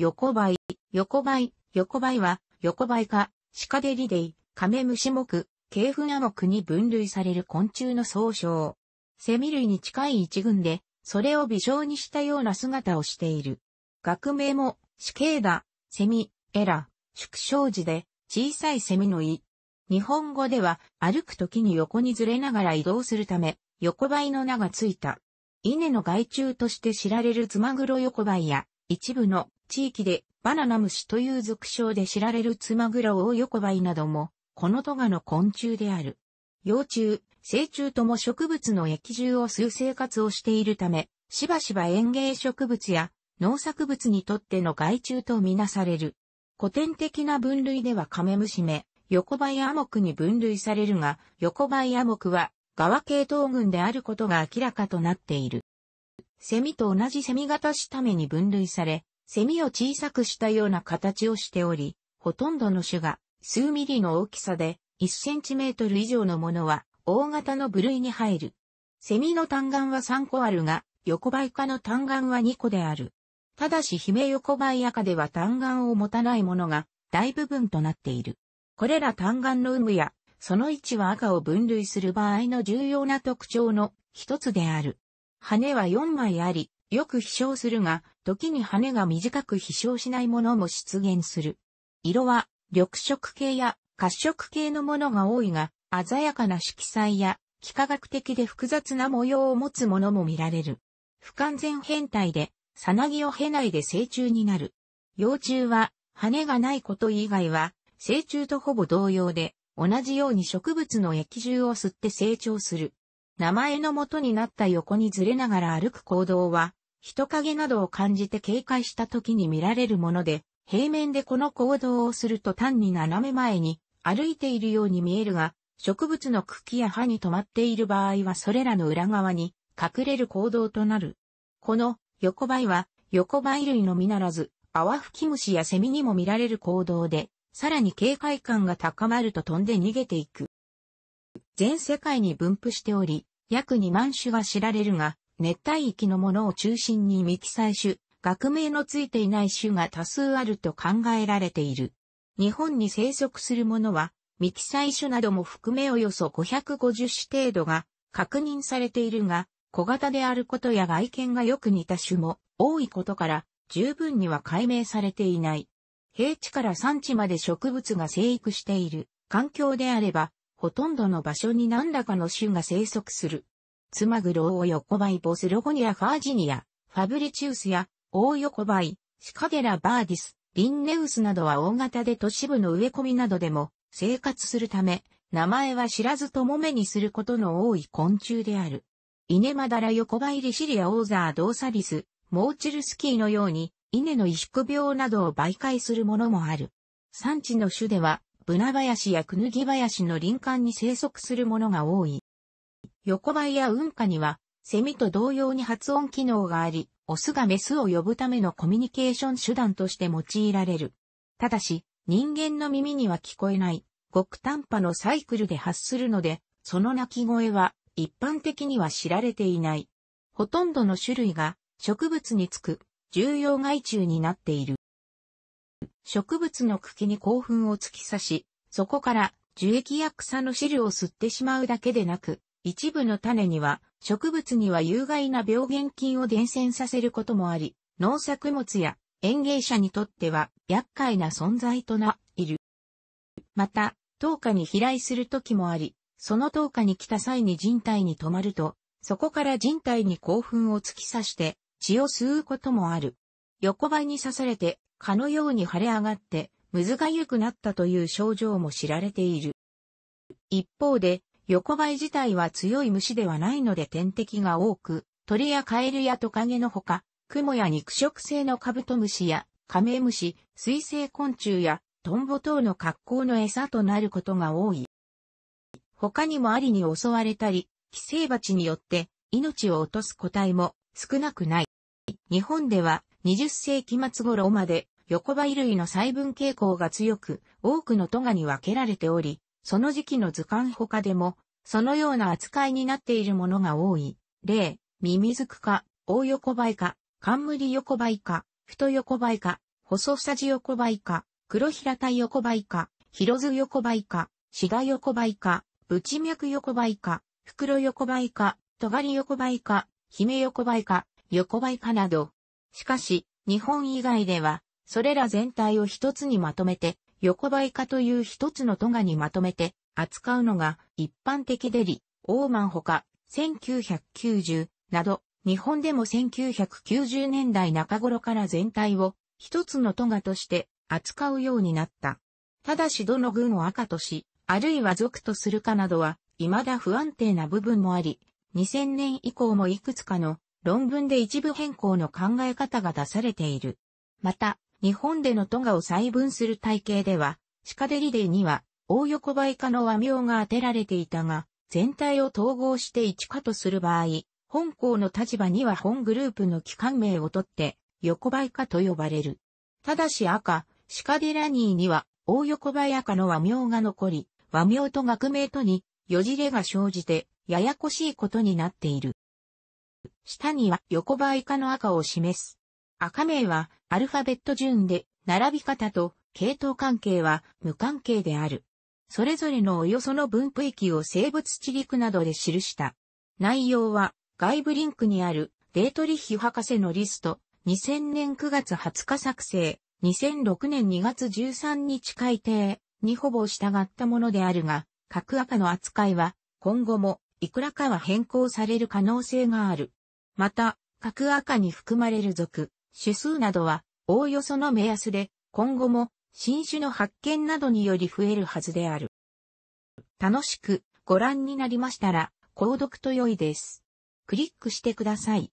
横ばい、横ばい、横ばいは、横ばいか、鹿デリデイ、カメムシ目、ケイフナ目に分類される昆虫の総称。セミ類に近い一群で、それを微小にしたような姿をしている。学名も、死刑だ、セミ、エラ、縮小時で、小さいセミの胃。日本語では、歩く時に横にずれながら移動するため、横ばいの名がついた。稲の害虫として知られるツマグロ横ばいや、一部の地域でバナナ虫という俗称で知られるツマグロオオヨコバイなども、このトガの昆虫である。幼虫、成虫とも植物の液汁を吸う生活をしているため、しばしば園芸植物や農作物にとっての害虫とみなされる。古典的な分類ではカメムシ目、横バイアモクに分類されるが、横バイアモクは、側系統群であることが明らかとなっている。セミと同じセミ型ために分類され、セミを小さくしたような形をしており、ほとんどの種が数ミリの大きさで1センチメートル以上のものは大型の部類に入る。セミの単眼は3個あるが、横ばい科の単眼は2個である。ただし姫横ばい赤では単眼を持たないものが大部分となっている。これら単眼の有無や、その位置は赤を分類する場合の重要な特徴の一つである。羽は4枚あり、よく飛翔するが、時に羽が短く飛翔しないものも出現する。色は、緑色系や褐色系のものが多いが、鮮やかな色彩や、幾何学的で複雑な模様を持つものも見られる。不完全変態で、さなぎを経ないで成虫になる。幼虫は、羽がないこと以外は、成虫とほぼ同様で、同じように植物の液汁を吸って成長する。名前の元になった横にずれながら歩く行動は、人影などを感じて警戒した時に見られるもので、平面でこの行動をすると単に斜め前に歩いているように見えるが、植物の茎や葉に止まっている場合はそれらの裏側に隠れる行動となる。この横ばいは横ばい類のみならず、泡吹き虫やセミにも見られる行動で、さらに警戒感が高まると飛んで逃げていく。全世界に分布しており、約2万種が知られるが、熱帯域のものを中心に未記載種、学名のついていない種が多数あると考えられている。日本に生息するものは、未記載種なども含めおよそ550種程度が確認されているが、小型であることや外見がよく似た種も多いことから、十分には解明されていない。平地から産地まで植物が生育している環境であれば、ほとんどの場所に何らかの種が生息する。ツマグロー横ばいボスロゴニアファージニア、ファブリチウスや、大横ばい、シカデラバーディス、リンネウスなどは大型で都市部の植え込みなどでも生活するため、名前は知らずとも目にすることの多い昆虫である。イネマダラ横ばいリシリアオーザードーサリス、モーチルスキーのように、稲の萎縮病などを媒介するものもある。産地の種では、ブナ林やクヌギ林の林間に生息するものが多い。横ばいや運河には、セミと同様に発音機能があり、オスがメスを呼ぶためのコミュニケーション手段として用いられる。ただし、人間の耳には聞こえない、極端波のサイクルで発するので、その鳴き声は一般的には知られていない。ほとんどの種類が植物につく重要害虫になっている。植物の茎に興奮を突き刺し、そこから樹液や草の汁を吸ってしまうだけでなく、一部の種には、植物には有害な病原菌を伝染させることもあり、農作物や園芸者にとっては厄介な存在とな、いる。また、糖化に飛来する時もあり、その糖化に来た際に人体に止まると、そこから人体に興奮を突き刺して血を吸うこともある。横ばいに刺されて、蚊のように腫れ上がって、むずがゆくなったという症状も知られている。一方で、横ばい自体は強い虫ではないので天敵が多く、鳥やカエルやトカゲのほか、クモや肉食性のカブトムシやカメムシ、水生昆虫やトンボ等の格好の餌となることが多い。他にもアリに襲われたり、寄生蜂によって命を落とす個体も少なくない。日本では20世紀末頃まで横ばい類の細分傾向が強く、多くのトガに分けられており、その時期の図鑑他でも、そのような扱いになっているものが多い。例、ミミズクか、大横ばいか、冠横ばいか、太横ばいか、細さじ横ばいか、黒平た横ばいか、広図横ばいか、シガ横ばいぶ内脈横ばいか、袋横ばいか、尖り横ばいか、姫横ばいか、横ばいかなど。しかし、日本以外では、それら全体を一つにまとめて、横ばい化という一つの都がにまとめて扱うのが一般的でリ、オーマンほか、1990など、日本でも1990年代中頃から全体を一つの都がとして扱うようになった。ただしどの軍を赤とし、あるいは族とするかなどは、未だ不安定な部分もあり、2000年以降もいくつかの論文で一部変更の考え方が出されている。また、日本でのトガを細分する体系では、シカデリデには、大横ばい化の和名が当てられていたが、全体を統合して一化とする場合、本校の立場には本グループの機関名をとって、横ばい化と呼ばれる。ただし赤、シカデラニーには、大横ばい赤の和名が残り、和名と学名とに、よじれが生じて、ややこしいことになっている。下には横ばい化の赤を示す。赤名は、アルファベット順で、並び方と系統関係は無関係である。それぞれのおよその分布域を生物地理区などで記した。内容は外部リンクにあるデートリッヒ博士のリスト2000年9月20日作成2006年2月13日改定にほぼ従ったものであるが核赤の扱いは今後もいくらかは変更される可能性がある。また、各赤に含まれる属、種数などは、おおよその目安で、今後も新種の発見などにより増えるはずである。楽しくご覧になりましたら、購読と良いです。クリックしてください。